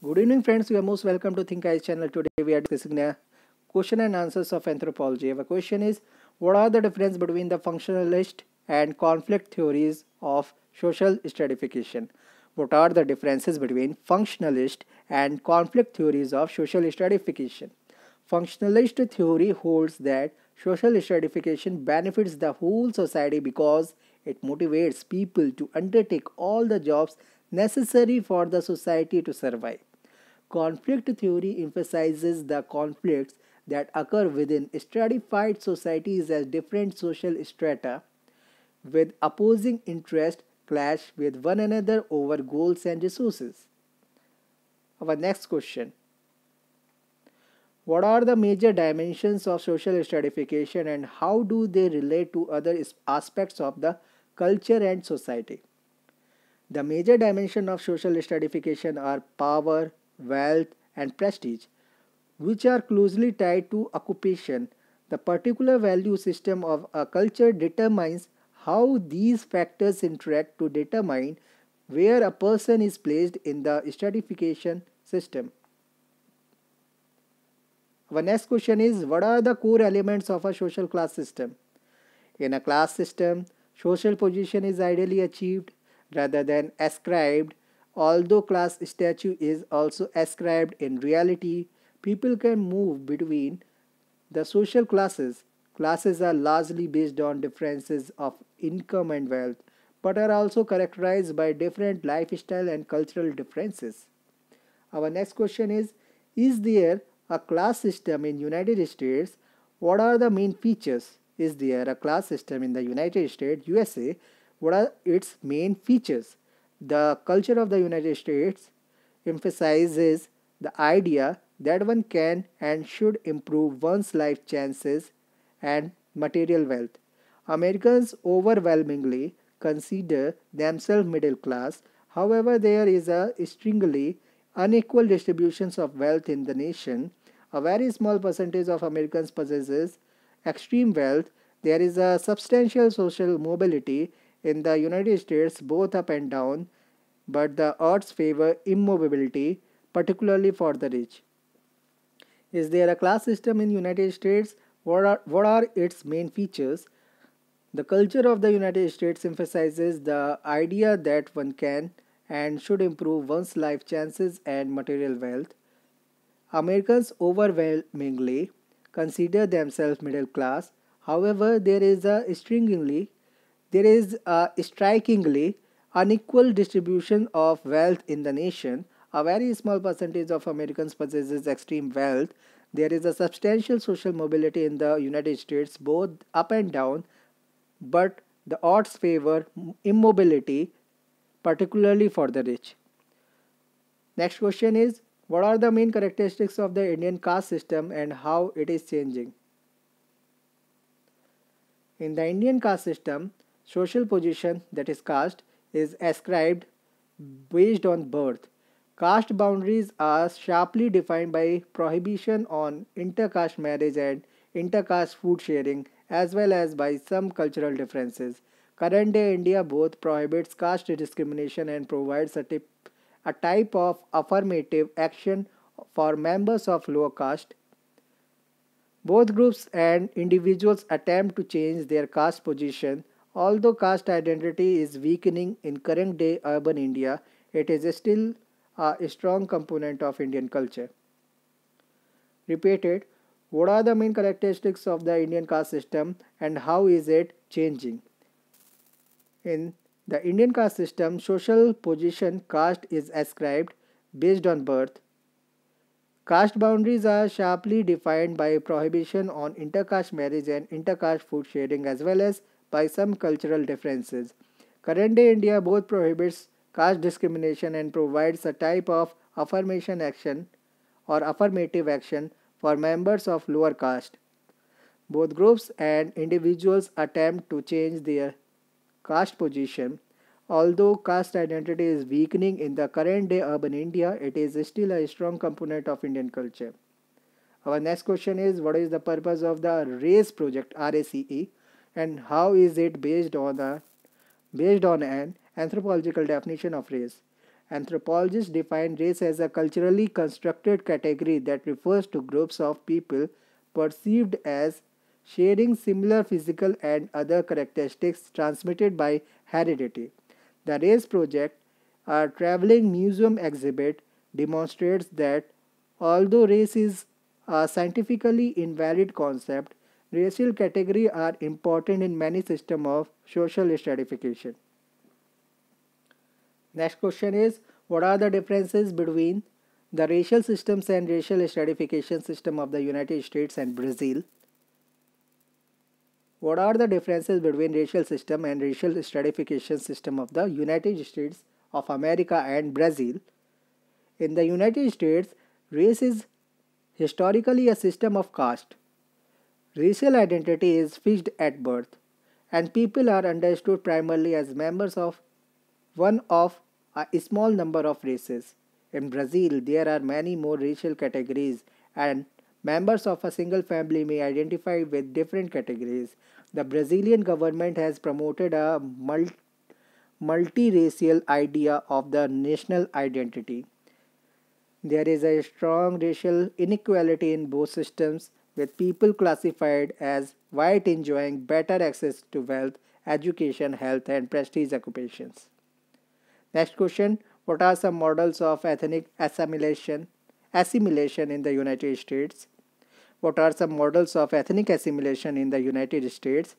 Good evening friends, you are most welcome to Think Eyes channel. Today we are discussing the question and answers of anthropology. The question is, what are the difference between the functionalist and conflict theories of social stratification? What are the differences between functionalist and conflict theories of social stratification? Functionalist theory holds that social stratification benefits the whole society because it motivates people to undertake all the jobs necessary for the society to survive. Conflict theory emphasizes the conflicts that occur within stratified societies as different social strata with opposing interests clash with one another over goals and resources. Our next question What are the major dimensions of social stratification and how do they relate to other aspects of the culture and society? The major dimension of social stratification are power, wealth, and prestige, which are closely tied to occupation. The particular value system of a culture determines how these factors interact to determine where a person is placed in the stratification system. Our next question is What are the core elements of a social class system? In a class system, social position is ideally achieved rather than ascribed Although class statue is also ascribed in reality, people can move between the social classes. Classes are largely based on differences of income and wealth, but are also characterized by different lifestyle and cultural differences. Our next question is, is there a class system in United States? What are the main features? Is there a class system in the United States, USA? What are its main features? The culture of the United States emphasizes the idea that one can and should improve one's life chances and material wealth. Americans overwhelmingly consider themselves middle class. However, there is a stringently unequal distributions of wealth in the nation. A very small percentage of Americans possesses extreme wealth. There is a substantial social mobility in the United States, both up and down, but the odds favor immovability, particularly for the rich. Is there a class system in United States? What are, what are its main features? The culture of the United States emphasizes the idea that one can and should improve one's life chances and material wealth. Americans overwhelmingly consider themselves middle class. However, there is a stringently there is a strikingly unequal distribution of wealth in the nation. A very small percentage of Americans possesses extreme wealth. There is a substantial social mobility in the United States, both up and down, but the odds favor immobility, particularly for the rich. Next question is What are the main characteristics of the Indian caste system and how it is changing? In the Indian caste system, Social position that is caste is ascribed based on birth. Caste boundaries are sharply defined by prohibition on intercaste marriage and intercaste food sharing as well as by some cultural differences. Current day India both prohibits caste discrimination and provides a, tip, a type of affirmative action for members of lower caste. Both groups and individuals attempt to change their caste position Although caste identity is weakening in current day urban India, it is still a strong component of Indian culture. Repeated, what are the main characteristics of the Indian caste system and how is it changing? In the Indian caste system, social position caste is ascribed based on birth. Caste boundaries are sharply defined by prohibition on intercaste marriage and intercaste food sharing as well as by some cultural differences. Current day India both prohibits caste discrimination and provides a type of affirmation action or affirmative action for members of lower caste. Both groups and individuals attempt to change their caste position. Although caste identity is weakening in the current day urban India, it is still a strong component of Indian culture. Our next question is What is the purpose of the RACE project? RACE and how is it based on the based on an anthropological definition of race. Anthropologists define race as a culturally constructed category that refers to groups of people perceived as sharing similar physical and other characteristics transmitted by heredity. The Race Project, a traveling museum exhibit, demonstrates that although race is a scientifically invalid concept, Racial category are important in many system of social stratification. Next question is what are the differences between the racial systems and racial stratification system of the United States and Brazil? What are the differences between racial system and racial stratification system of the United States of America and Brazil? In the United States, race is historically a system of caste Racial identity is fixed at birth, and people are understood primarily as members of one of a small number of races. In Brazil, there are many more racial categories, and members of a single family may identify with different categories. The Brazilian government has promoted a multiracial idea of the national identity. There is a strong racial inequality in both systems with people classified as white enjoying better access to wealth, education, health, and prestige occupations. Next question What are some models of ethnic assimilation, assimilation in the United States? What are some models of ethnic assimilation in the United States?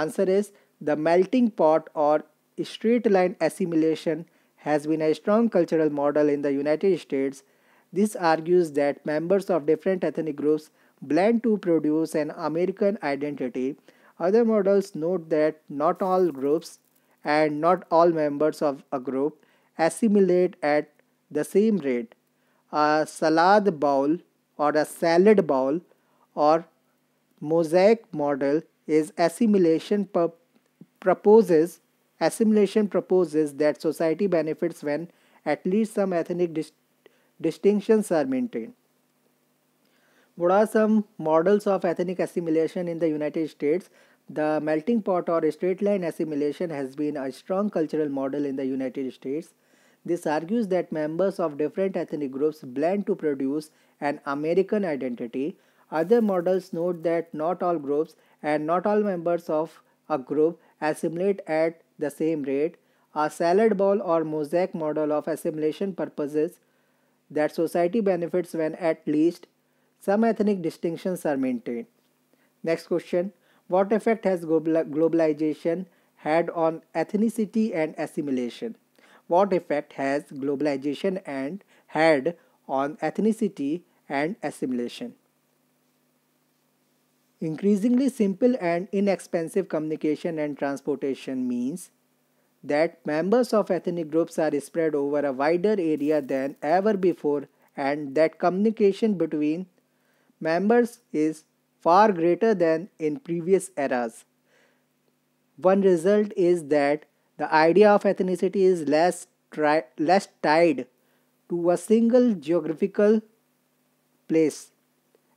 Answer is the melting pot or straight line assimilation has been a strong cultural model in the United States. This argues that members of different ethnic groups blend to produce an American identity. Other models note that not all groups and not all members of a group assimilate at the same rate. A salad bowl or a salad bowl or mosaic model is assimilation proposes assimilation proposes that society benefits when at least some ethnic dis distinctions are maintained. What are some models of ethnic assimilation in the United States? The melting pot or straight line assimilation has been a strong cultural model in the United States. This argues that members of different ethnic groups blend to produce an American identity. Other models note that not all groups and not all members of a group assimilate at the same rate. A salad bowl or mosaic model of assimilation purposes that society benefits when at least some ethnic distinctions are maintained. Next question What effect has globalization had on ethnicity and assimilation? What effect has globalization and had on ethnicity and assimilation? Increasingly simple and inexpensive communication and transportation means that members of ethnic groups are spread over a wider area than ever before and that communication between members is far greater than in previous eras. One result is that the idea of ethnicity is less, less tied to a single geographical place.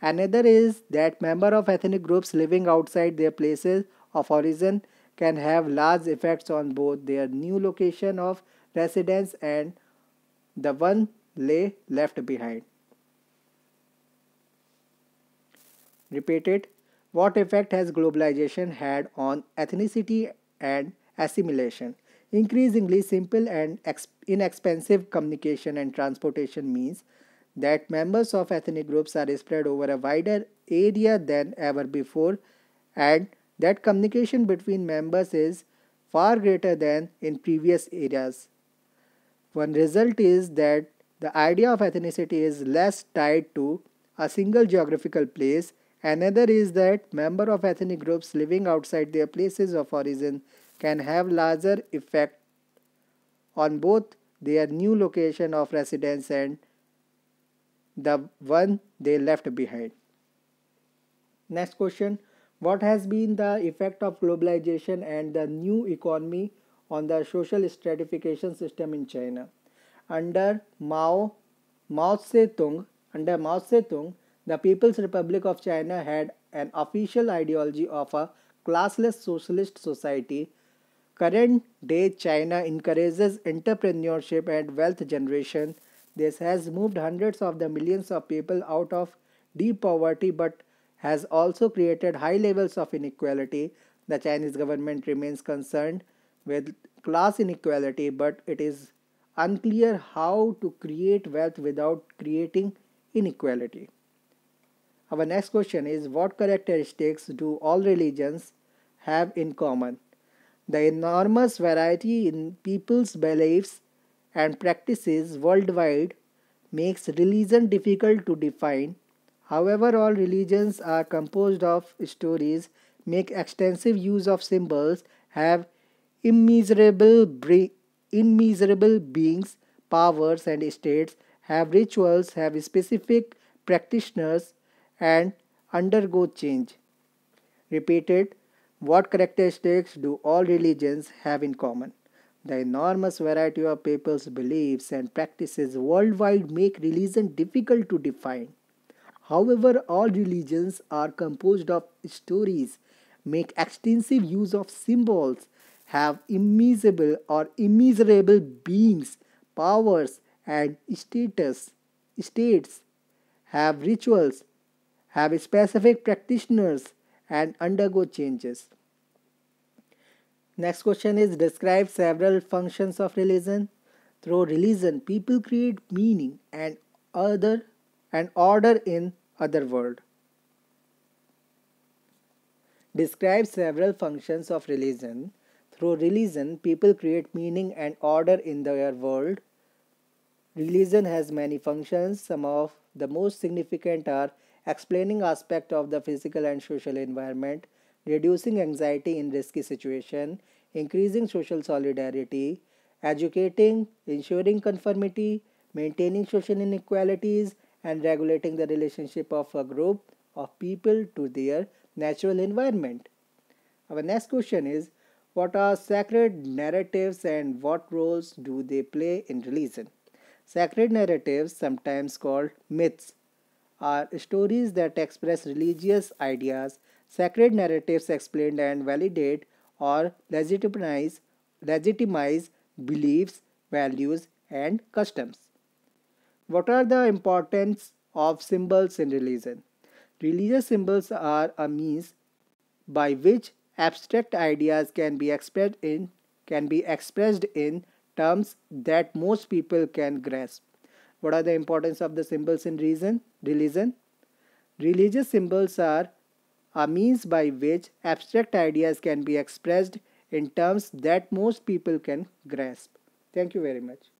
Another is that members of ethnic groups living outside their places of origin can have large effects on both their new location of residence and the one they left behind. Repeat it. What effect has globalization had on ethnicity and assimilation? Increasingly simple and inexpensive communication and transportation means that members of ethnic groups are spread over a wider area than ever before and that communication between members is far greater than in previous eras. One result is that the idea of ethnicity is less tied to a single geographical place Another is that members of ethnic groups living outside their places of origin can have larger effect on both their new location of residence and the one they left behind. Next question What has been the effect of globalization and the new economy on the social stratification system in China? Under Mao, Mao Zedong, under Mao Zedong, the People's Republic of China had an official ideology of a classless socialist society. Current day China encourages entrepreneurship and wealth generation. This has moved hundreds of the millions of people out of deep poverty but has also created high levels of inequality. The Chinese government remains concerned with class inequality but it is unclear how to create wealth without creating inequality. Our next question is what characteristics do all religions have in common? The enormous variety in people's beliefs and practices worldwide makes religion difficult to define. However, all religions are composed of stories, make extensive use of symbols, have immeasurable, immeasurable beings, powers, and states, have rituals, have specific practitioners, and undergo change. Repeated, what characteristics do all religions have in common? The enormous variety of people's beliefs and practices worldwide make religion difficult to define. However, all religions are composed of stories, make extensive use of symbols, have immeasurable or immeasurable beings, powers, and status, states, have rituals, have specific practitioners and undergo changes. Next question is describe several functions of religion. Through religion, people create meaning and other and order in other world. Describe several functions of religion. Through religion, people create meaning and order in their world. Religion has many functions. Some of the most significant are explaining aspect of the physical and social environment, reducing anxiety in risky situation, increasing social solidarity, educating, ensuring conformity, maintaining social inequalities, and regulating the relationship of a group of people to their natural environment. Our next question is What are sacred narratives and what roles do they play in religion? Sacred narratives, sometimes called myths, are stories that express religious ideas, sacred narratives explain and validate or legitimize, legitimize beliefs, values, and customs. What are the importance of symbols in religion? Religious symbols are a means by which abstract ideas can be expressed in can be expressed in terms that most people can grasp. What are the importance of the symbols in reason, religion? Religious symbols are a means by which abstract ideas can be expressed in terms that most people can grasp. Thank you very much.